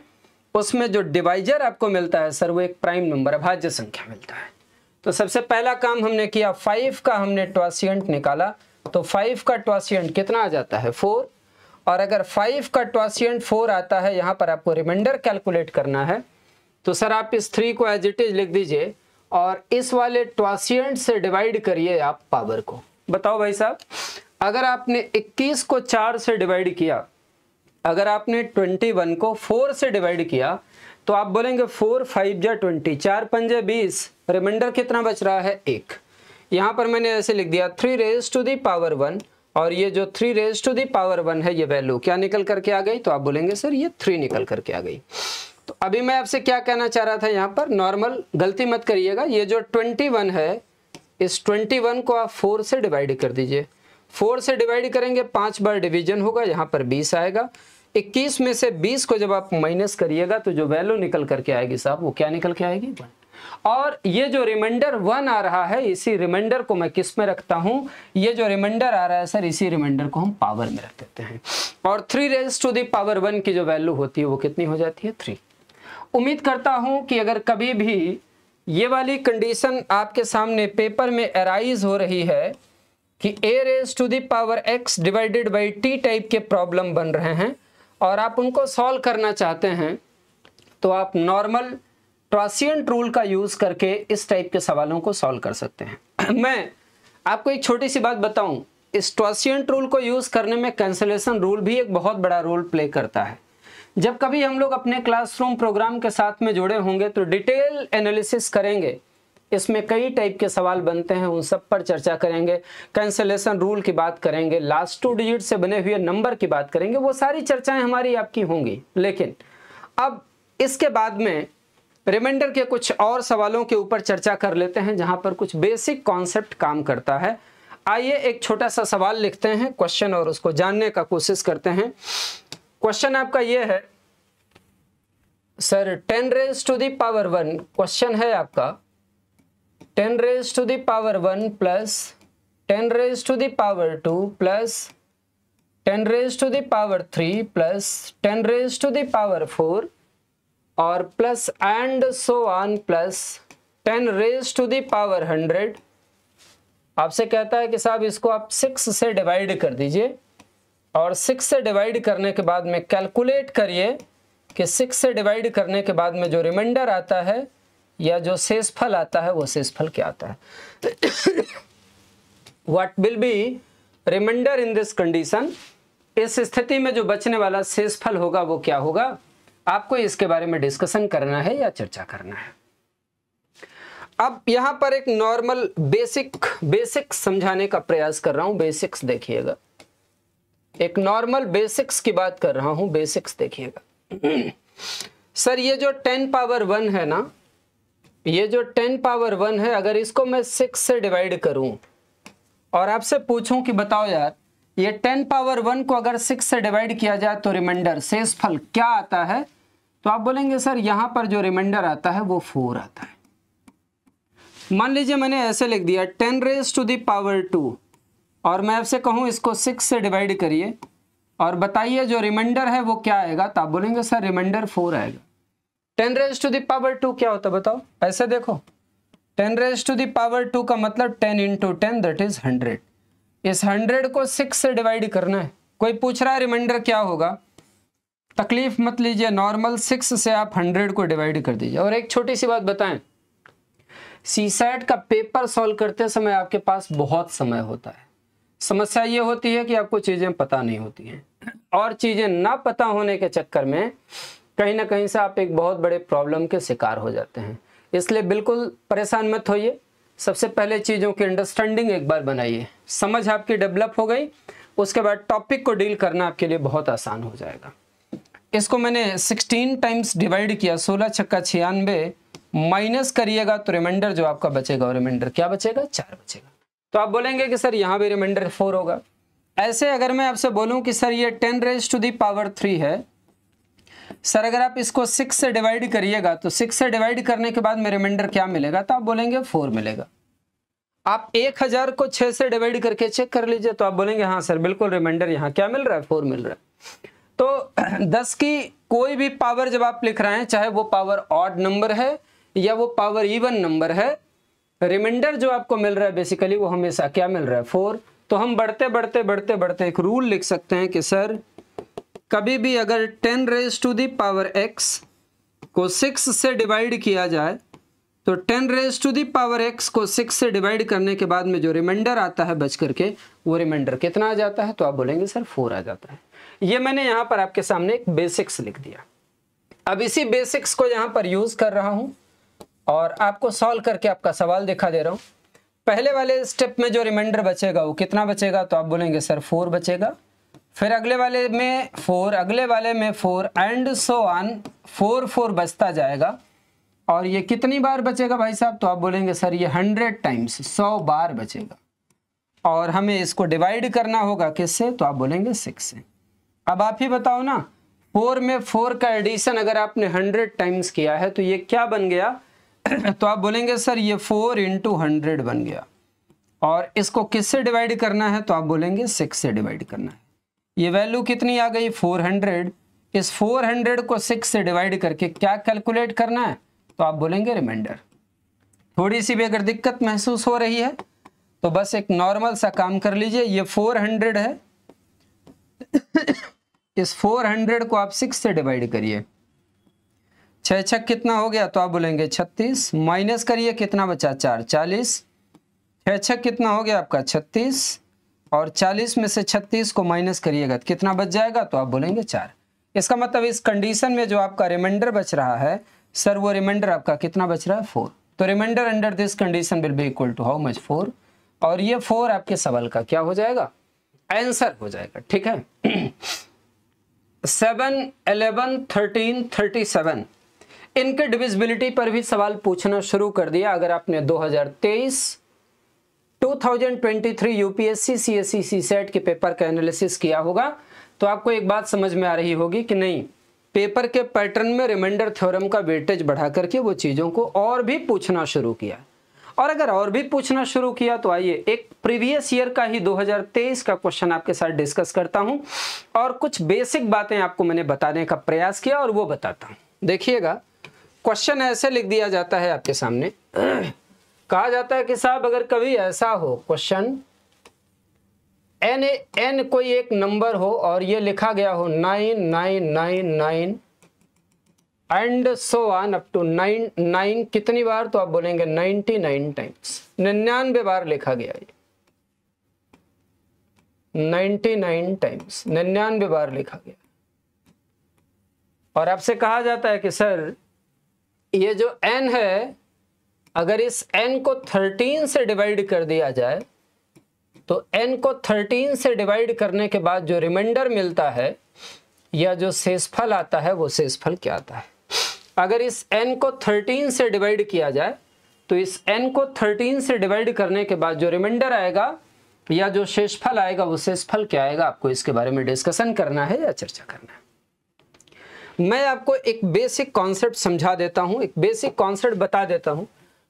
उसमें जो डिवाइजर आपको मिलता है सर वो एक प्राइम नंबर अभाज्य संख्या मिलता है तो सबसे पहला काम हमने किया फाइव का हमने ट्वासियंट निकाला तो फाइव का ट्वासियंट कितना आ जाता है फोर और अगर फाइव का ट्वासियंट फोर आता है यहाँ पर आपको रिमाइंडर कैलकुलेट करना है तो सर आप इस थ्री को एज इट इज लिख दीजिए और इस वाले ट्वासियंट से डिवाइड करिए आप पावर को बताओ भाई साहब अगर आपने 21 को 4 से डिवाइड किया अगर आपने ट्वेंटी वन को फोर से डिवाइड किया तो आप बोलेंगे फोर फाइव जा ट्वेंटी चार पंजे बीस रिमाइंडर कितना बच रहा है एक यहाँ पर मैंने ऐसे लिख दिया three raise to the power one और ये जो three raise to the power one है ये वैल्यू क्या निकल करके आ गई तो आप बोलेंगे सर ये थ्री निकल करके आ गई तो अभी मैं आपसे क्या कहना चाह रहा था यहाँ पर नॉर्मल गलती मत करिएगा ये जो ट्वेंटी वन है इस ट्वेंटी वन को आप फोर से डिवाइड कर दीजिए फोर से डिवाइड करेंगे पांच बार डिवीजन होगा यहाँ पर बीस आएगा इक्कीस में से बीस को जब आप माइनस करिएगा तो जो वैल्यू निकल करके आएगी साहब वो क्या निकल के आएगी वन और ये जो रिमाइंडर वन आ रहा है इसी रिमाइंडर को मैं किस में रखता हूं ये जो रिमाइंडर आ रहा है सर इसी रिमाइंडर को हम पावर में रख देते हैं और three raise to the power one की जो वैल्यू होती है वो कितनी हो जाती है थ्री उम्मीद करता हूं कि अगर कभी भी ये वाली कंडीशन आपके सामने पेपर में अराइज हो रही है कि a raise to the power x divided by t type के प्रॉब्लम बन रहे हैं और आप उनको सॉल्व करना चाहते हैं तो आप नॉर्मल ट्रॉसियंट रूल का यूज़ करके इस टाइप के सवालों को सॉल्व कर सकते हैं मैं आपको एक छोटी सी बात बताऊं इस ट्रॉसियंट रूल को यूज़ करने में कैंसलेशन रूल भी एक बहुत बड़ा रोल प्ले करता है जब कभी हम लोग अपने क्लासरूम प्रोग्राम के साथ में जुड़े होंगे तो डिटेल एनालिसिस करेंगे इसमें कई टाइप के सवाल बनते हैं उन सब पर चर्चा करेंगे कैंसलेशन रूल की बात करेंगे लास्ट टू डिजिट से बने हुए नंबर की बात करेंगे वो सारी चर्चाएं हमारी आपकी होंगी लेकिन अब इसके बाद में रिमाइंडर के कुछ और सवालों के ऊपर चर्चा कर लेते हैं जहां पर कुछ बेसिक कॉन्सेप्ट काम करता है आइए एक छोटा सा सवाल लिखते हैं क्वेश्चन और उसको जानने का कोशिश करते हैं क्वेश्चन आपका ये है sir ten raise to the power one question है आपका ten raise to the power one plus ten raise to the power two plus ten raise to the power three plus ten raise to the power four और plus and so on plus ten raise to the power hundred आपसे कहता है कि साहब इसको आप सिक्स से डिवाइड कर दीजिए और सिक्स से डिवाइड करने के बाद में कैलकुलेट करिए कि सिक्स से डिवाइड करने के बाद में जो रिमाइंडर आता है या जो फल आता है वो फल क्या आता है what will be remainder in this condition इस स्थिति में जो बचने वाला शेष फल होगा वो क्या होगा आपको इसके बारे में डिस्कशन करना है या चर्चा करना है अब यहां पर एक नॉर्मल बेसिक बेसिक्स समझाने का प्रयास कर रहा हूं बेसिक्स देखिएगा एक नॉर्मल बेसिक्स की बात कर रहा हूं बेसिक्स देखिएगा सर ये जो टेन पावर वन है ना ये जो टेन पावर वन है अगर इसको मैं सिक्स से डिवाइड करूं और आपसे पूछूं कि बताओ यार ये टेन पावर वन को अगर सिक्स से डिवाइड किया जाए तो रिमाइंडर शेष फल क्या आता है तो आप बोलेंगे सर यहां पर जो रिमाइंडर आता है वो फोर आता है मान लीजिए मैंने ऐसे लिख दिया ten raise to the power two और मैं आपसे कहूँ इसको सिक्स से डिवाइड करिए और बताइए जो रिमाइंडर है वो क्या आएगा तो आप बोलेंगे सर रिमाइंडर फोर आएगा ten raise to the power two क्या होता बताओ ऐसे देखो ten raise to the power two का मतलब ten into ten that is hundred इस हंड्रेड को सिक्स से डिवाइड करना है कोई पूछ रहा है रिमाइंडर क्या होगा तकलीफ मत लीजिए नॉर्मल सिक्स से आप हंड्रेड को डिवाइड कर दीजिए और एक छोटी सी बात बताएं सी सैट का पेपर सॉल्व करते समय आपके पास बहुत समय होता है समस्या ये होती है कि आपको चीज़ें पता नहीं होती हैं और चीज़ें ना पता होने के चक्कर में कहीं ना कहीं से आप एक बहुत बड़े प्रॉब्लम के शिकार हो जाते हैं इसलिए बिल्कुल परेशान मत होइए सबसे पहले चीज़ों की अंडरस्टैंडिंग एक बार बनाइए समझ आपकी डेवलप हो गई उसके बाद टॉपिक को डील करना आपके लिए बहुत आसान हो जाएगा इसको मैंने 16 टाइम्स डिवाइड किया 16 छक्का छियानवे माइनस करिएगा तो रिमाइंडर जो आपका बचेगा और रिमाइंडर क्या बचेगा चार बचेगा तो आप बोलेंगे कि सर यहाँ भी रिमाइंडर फोर होगा ऐसे अगर मैं आपसे बोलूँ कि सर ये ten raise to the power three है सर अगर आप इसको सिक्स से डिवाइड करिएगा तो सिक्स से डिवाइड करने के बाद में रिमाइंडर क्या मिलेगा तो आप बोलेंगे फोर मिलेगा आप एक हजार को छह से डिवाइड करके चेक कर लीजिए तो आप बोलेंगे हाँ सर बिल्कुल रिमाइंडर यहाँ क्या मिल रहा है फोर मिल रहा है तो दस की कोई भी पावर जब आप लिख रहे हैं चाहे वो पावर ऑड नंबर है या वो पावर इवन नंबर है रिमाइंडर जो आपको मिल रहा है बेसिकली वो हमेशा क्या मिल रहा है फोर तो हम बढ़ते बढ़ते बढ़ते बढ़ते एक रूल लिख सकते हैं कि सर कभी भी अगर ten raise to the power x को सिक्स से डिवाइड किया जाए तो ten raise to the power x को सिक्स से डिवाइड करने के बाद में जो रिमाइंडर आता है बच करके वो रिमाइंडर कितना आ जाता है तो आप बोलेंगे सर फोर आ जाता है ये मैंने यहाँ पर आपके सामने एक बेसिक्स लिख दिया अब इसी बेसिक्स को यहाँ पर यूज़ कर रहा हूँ और आपको सॉल्व करके आपका सवाल दिखा दे रहा हूँ पहले वाले स्टेप में जो रिमाइंडर बचेगा वो कितना बचेगा तो आप बोलेंगे सर फोर बचेगा फिर अगले वाले में फोर अगले वाले में four and so on four four बचता जाएगा और ये कितनी बार बचेगा भाई साहब तो आप बोलेंगे सर ये हंड्रेड टाइम्स सौ बार बचेगा और हमें इसको डिवाइड करना होगा किससे तो आप बोलेंगे सिक्स से अब आप ही बताओ ना फोर में फोर का एडिशन अगर आपने हंड्रेड टाइम्स किया है तो ये क्या बन गया तो आप बोलेंगे सर ये फोर इंटू हंड्रेड बन गया और इसको किससे डिवाइड करना है तो आप बोलेंगे सिक्स से डिवाइड करना है ये वैल्यू कितनी आ गई 400 इस 400 को 6 से डिवाइड करके क्या कैलकुलेट करना है तो आप बोलेंगे रिमाइंडर थोड़ी सी भी अगर दिक्कत महसूस हो रही है तो बस एक नॉर्मल सा काम कर लीजिए ये 400 है इस 400 को आप 6 से डिवाइड करिए छः छः कितना हो गया तो आप बोलेंगे 36 माइनस करिए कितना बचा चार चालीस छः छक कितना हो गया आपका छत्तीस और 40 में से 36 को माइनस करिएगा तो कितना बच जाएगा तो आप बोलेंगे चार इसका मतलब इस कंडीशन में जो आपका रिमाइंडर बच रहा है सर वो रिमाइंडर आपका कितना बच रहा है फोर तो remainder under this condition will be equal to how much four और ये फोर आपके सवाल का क्या हो जाएगा आंसर हो जाएगा ठीक है seven eleven thirteen thirty seven इनके डिविजिबिलिटी पर भी सवाल पूछना शुरू कर दिया अगर आपने दो हजार तेईस 2023 यूपीएससी सीएससी सीसेट के पेपर का एनालिसिस किया होगा तो आपको एक बात समझ में आ रही होगी कि नहीं पेपर के पैटर्न में रिमाइंडर थ्योरम का वेटेज बढ़ा करके वो चीज़ों को और भी पूछना शुरू किया और अगर और भी पूछना शुरू किया तो आइए एक प्रीवियस ईयर का ही 2023 का क्वेश्चन आपके साथ डिस्कस करता हूं और कुछ बेसिक बातें आपको मैंने बताने का प्रयास किया और वो बताता हूं देखिएगा क्वेश्चन ऐसे लिख दिया जाता है आपके सामने कहा जाता है कि साहब अगर कभी ऐसा हो क्वेश्चन एन एन कोई एक नंबर हो और ये लिखा गया हो nine nine nine nine and so on up to nine nine कितनी बार तो आप बोलेंगे नाइनटी नाइन टाइम्स निन्यानवे बार लिखा गया ये नाइन्टी नाइन टाइम्स निन्यानवे बार लिखा गया और आपसे कहा जाता है कि सर ये जो एन है अगर इस एन को थर्टीन से डिवाइड कर दिया जाए तो एन को थर्टीन से डिवाइड करने के बाद जो रिमाइंडर मिलता है या जो शेषफल आता है वो शेषफल क्या आता है अगर इस एन को थर्टीन से डिवाइड किया जाए तो इस एन को थर्टीन से डिवाइड करने के बाद जो रिमाइंडर आएगा या जो शेषफल आएगा वो शेषफल क्या आएगा आपको इसके बारे में डिस्कशन करना है या चर्चा करना है मैं आपको एक बेसिक कॉन्सेप्ट समझा देता हूं एक बेसिक कॉन्सेप्ट बता देता हूं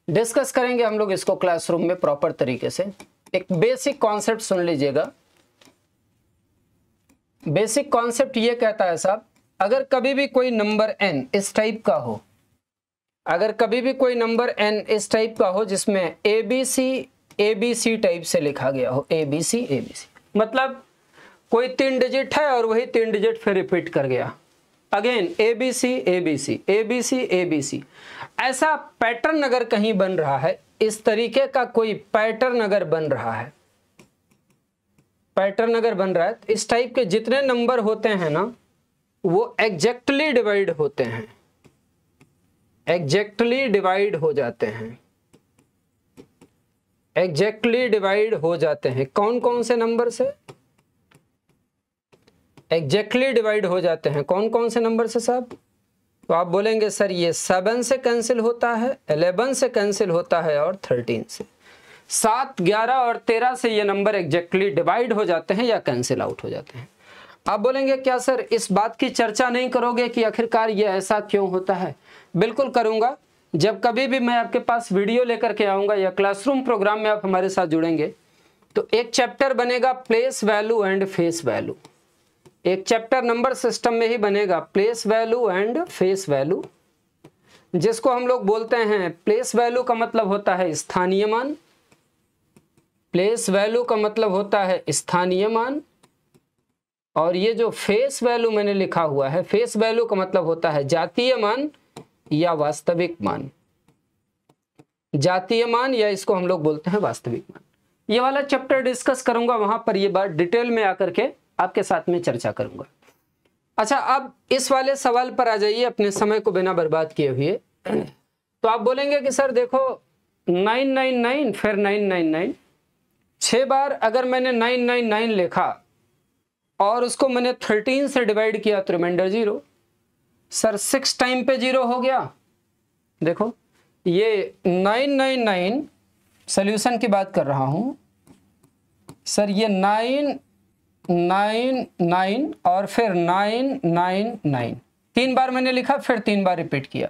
डिस्कस करेंगे हम लोग इसको क्लासरूम में प्रॉपर तरीके से एक बेसिक कॉन्सेप्ट सुन लीजिएगा बेसिक कॉन्सेप्ट ये कहता है साहब अगर कभी भी कोई नंबर एन इस टाइप का हो अगर कभी भी कोई नंबर एन इस टाइप का हो जिसमें A B C A B C type से लिखा गया हो ए बी सी ए बी सी मतलब कोई तीन डिजिट है और वही तीन डिजिट फिर रिपीट कर गया again A B C A B C A B C A B C ऐसा पैटर्न अगर कहीं बन रहा है इस तरीके का कोई पैटर्न अगर बन रहा है पैटर्न अगर बन रहा है तो इस टाइप के जितने नंबर होते हैं ना वो एग्जैक्टली डिवाइड होते हैं एग्जैक्टली डिवाइड हो जाते हैं एग्जैक्टली डिवाइड हो जाते हैं कौन कौन से नंबर से एग्जैक्टली डिवाइड हो जाते हैं कौन कौन से नंबर से साहब तो आप बोलेंगे सर ये सेवन से कैंसिल होता है एलेवन से कैंसिल होता है और थर्टीन से सात ग्यारह और तेरह से ये नंबर एग्जैक्टली डिवाइड हो जाते हैं या कैंसिल आउट हो जाते हैं आप बोलेंगे क्या सर इस बात की चर्चा नहीं करोगे कि आखिरकार ये ऐसा क्यों होता है बिल्कुल करूंगा जब कभी भी मैं आपके पास वीडियो लेकर के आऊँगा या क्लासरूम प्रोग्राम में आप हमारे साथ जुड़ेंगे तो एक चैप्टर बनेगा place value and face value एक चैप्टर नंबर सिस्टम में ही बनेगा place value and face value जिसको हम लोग बोलते हैं प्लेस वैल्यू का मतलब होता है स्थानीय मान प्लेस वैल्यू का मतलब होता है स्थानीय मान और ये जो फेस वैल्यू मैंने लिखा हुआ है फेस वैल्यू का मतलब होता है जातीय मान या वास्तविक मान जातीय मान या इसको हम लोग बोलते हैं वास्तविक मान ये वाला चैप्टर डिस्कस करूंगा वहां पर ये बात डिटेल में आकर के आपके साथ में चर्चा करूंगा अच्छा अब इस वाले सवाल पर आ जाइए अपने समय को बिना बर्बाद किए हुए तो आप बोलेंगे कि सर देखो 999 फिर 999 छः बार अगर मैंने 999 लिखा और उसको मैंने 13 से डिवाइड किया तो remainder zero sir six time पे जीरो हो गया देखो ये 999 सॉल्यूशन की बात कर रहा हूँ सर ये नाइन नाइन नाइन और फिर नाइन नाइन नाइन तीन बार मैंने लिखा फिर तीन बार रिपीट किया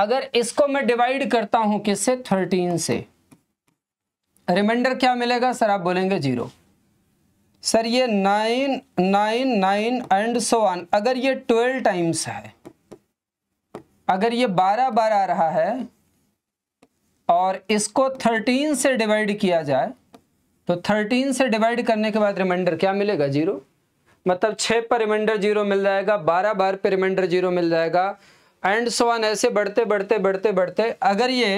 अगर इसको मैं डिवाइड करता हूं किससे थर्टीन से रिमाइंडर क्या मिलेगा सर आप बोलेंगे जीरो सर ये nine nine nine and so on अगर ये ट्वेल्व टाइम्स है अगर ये बारह बार आ रहा है और इसको थर्टीन से डिवाइड किया जाए तो थर्टीन से डिवाइड करने के बाद रिमाइंडर क्या मिलेगा जीरो मतलब छः पर रिमाइंडर जीरो मिल जाएगा बारह बार पर रिमाइंडर जीरो मिल जाएगा एंड सो वन ऐसे बढ़ते बढ़ते बढ़ते बढ़ते अगर ये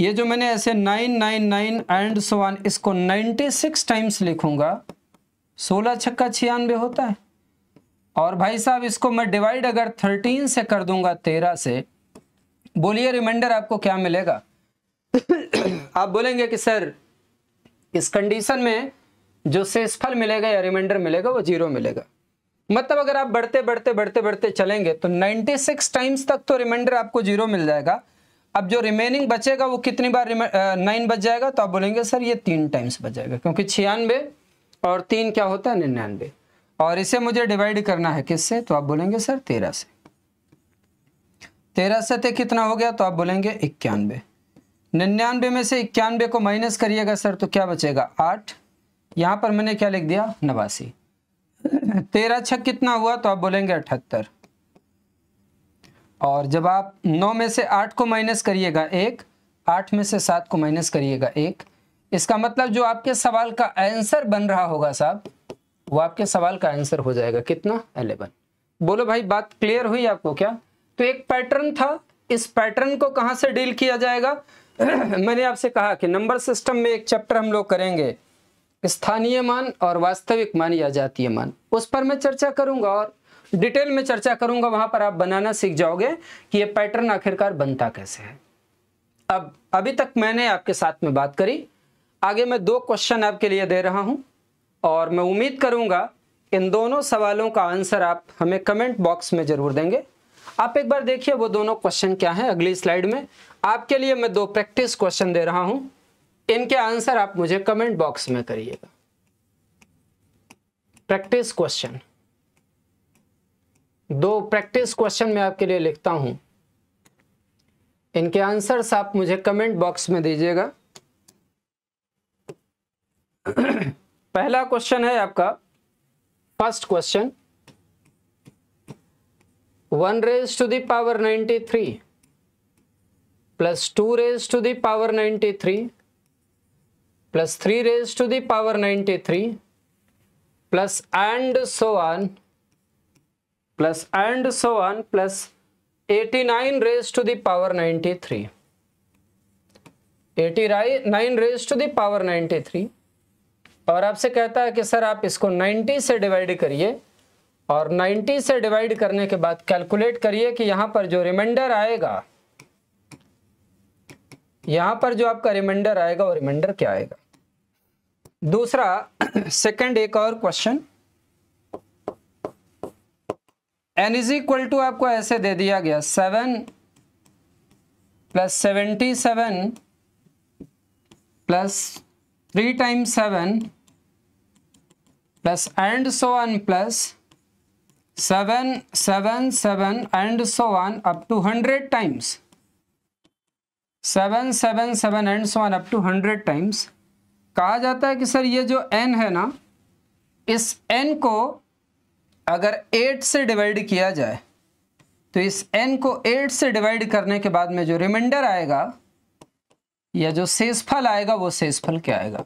ये जो मैंने ऐसे nine nine nine and so on इसको नाइन्टी सिक्स टाइम्स लिखूंगा सोलह छक्का छियानवे होता है और भाई साहब इसको मैं डिवाइड अगर थर्टीन से कर दूंगा तेरह से बोलिए रिमाइंडर आपको क्या मिलेगा आप बोलेंगे कि सर इस कंडीशन में जो शेषफल मिलेगा या रिमाइंडर मिलेगा वो जीरो मिलेगा मतलब अगर आप बढ़ते बढ़ते बढ़ते बढ़ते चलेंगे तो 96 टाइम्स तक तो रिमाइंडर आपको जीरो मिल जाएगा अब जो रिमेनिंग बचेगा वो कितनी बार नाइन बच जाएगा तो आप बोलेंगे सर ये तीन टाइम्स बच जाएगा क्योंकि छियानवे और तीन क्या होता है निन्यानवे और इसे मुझे डिवाइड करना है किससे तो आप बोलेंगे सर तेरह से तेरह से थे तो कितना हो गया तो आप बोलेंगे इक्यानवे निन्यानवे में से इक्यानवे को माइनस करिएगा सर तो क्या बचेगा आठ यहां पर मैंने क्या लिख दिया नवासी तेरह छक कितना हुआ तो आप बोलेंगे अठहत्तर और जब आप नौ में से आठ को माइनस करिएगा एक आठ में से सात को माइनस करिएगा एक इसका मतलब जो आपके सवाल का आंसर बन रहा होगा साहब वो आपके सवाल का आंसर हो जाएगा कितना अलेवन बोलो भाई बात क्लियर हुई आपको क्या तो एक पैटर्न था इस पैटर्न को कहां से डील किया जाएगा मैंने आपसे कहा कि नंबर सिस्टम में एक चैप्टर हम लोग करेंगे स्थानीय मान और वास्तविक मान या जातीय मान उस पर मैं चर्चा करूंगा और डिटेल में चर्चा करूंगा वहां पर आप बनाना सीख जाओगे कि ये पैटर्न आखिरकार बनता कैसे है अब अभी तक मैंने आपके साथ में बात करी आगे मैं दो क्वेश्चन आपके लिए दे रहा हूं और मैं उम्मीद करूंगा इन दोनों सवालों का आंसर आप हमें कमेंट बॉक्स में जरूर देंगे आप एक बार देखिए वो दोनों क्वेश्चन क्या है अगली स्लाइड में आपके लिए मैं दो प्रैक्टिस क्वेश्चन दे रहा हूं इनके आंसर आप मुझे कमेंट बॉक्स में करिएगा प्रैक्टिस क्वेश्चन दो प्रैक्टिस क्वेश्चन मैं आपके लिए लिखता हूं इनके आंसर्स आप मुझे कमेंट बॉक्स में दीजिएगा पहला क्वेश्चन है आपका first question one raise to the power ninety three plus two raise to the power ninety three plus three raise to the power ninety three plus and so on plus and so on plus eighty nine raise to the power ninety three eighty राइ nine raise to the power ninety three और आपसे कहता है कि सर आप इसको 90 से डिवाइड करिए और 90 से डिवाइड करने के बाद कैलकुलेट करिए कि यहाँ पर जो रिमाइंडर आएगा यहां पर जो आपका रिमाइंडर आएगा वो रिमाइंडर क्या आएगा दूसरा सेकंड एक और question n is equal to आपको ऐसे दे दिया गया seven plus seventy seven plus three time seven plus and so on plus seven seven seven and so on up to hundred times seven seven seven and so on up to hundred times कहा जाता है कि सर ये जो एन है ना इस एन को अगर एट से डिवाइड किया जाए तो इस एन को एट से डिवाइड करने के बाद में जो रिमाइंडर आएगा या जो शेषफल आएगा वो शेषफल क्या आएगा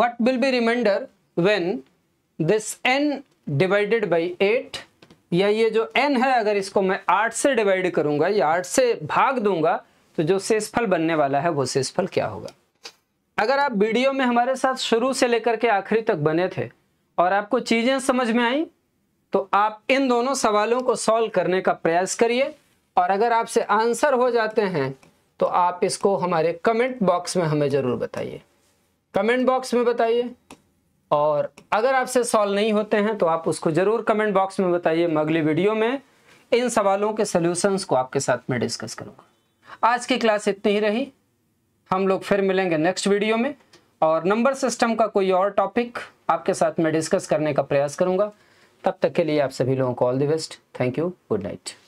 what will be remainder when this n divided by eight या ये जो n है अगर इसको मैं आठ से डिवाइड करूंगा या आठ से भाग दूंगा तो जो शेषफल बनने वाला है वो शेषफल क्या होगा अगर आप वीडियो में हमारे साथ शुरू से लेकर के आखिरी तक बने थे और आपको चीज़ें समझ में आई तो आप इन दोनों सवालों को सॉल्व करने का प्रयास करिए और अगर आपसे आंसर हो जाते हैं तो आप इसको हमारे कमेंट बॉक्स में हमें ज़रूर बताइए कमेंट बॉक्स में बताइए और अगर आपसे सॉल्व नहीं होते हैं तो आप उसको ज़रूर कमेंट बॉक्स में बताइए मैं अगली वीडियो में इन सवालों के सोल्यूशंस को आपके साथ में डिस्कस करूँगा आज की क्लास इतनी ही रही हम लोग फिर मिलेंगे नेक्स्ट वीडियो में और नंबर सिस्टम का कोई और टॉपिक आपके साथ मैं डिस्कस करने का प्रयास करूंगा तब तक के लिए आप सभी लोगों को all the best thank you good night